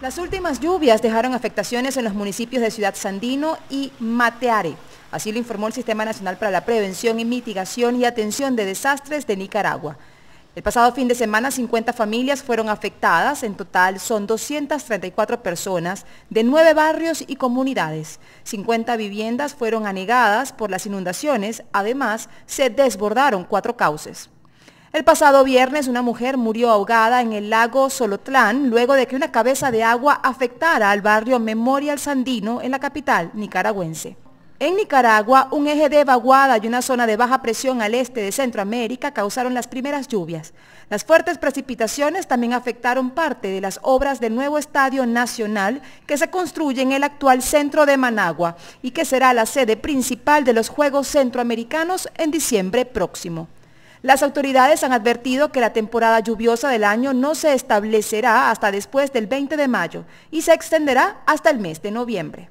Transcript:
Las últimas lluvias dejaron afectaciones en los municipios de Ciudad Sandino y Mateare. Así lo informó el Sistema Nacional para la Prevención y Mitigación y Atención de Desastres de Nicaragua. El pasado fin de semana 50 familias fueron afectadas, en total son 234 personas de nueve barrios y comunidades. 50 viviendas fueron anegadas por las inundaciones, además se desbordaron cuatro cauces. El pasado viernes una mujer murió ahogada en el lago Solotlán luego de que una cabeza de agua afectara al barrio Memorial Sandino en la capital nicaragüense. En Nicaragua, un eje de vaguada y una zona de baja presión al este de Centroamérica causaron las primeras lluvias. Las fuertes precipitaciones también afectaron parte de las obras del nuevo Estadio Nacional que se construye en el actual centro de Managua y que será la sede principal de los Juegos Centroamericanos en diciembre próximo. Las autoridades han advertido que la temporada lluviosa del año no se establecerá hasta después del 20 de mayo y se extenderá hasta el mes de noviembre.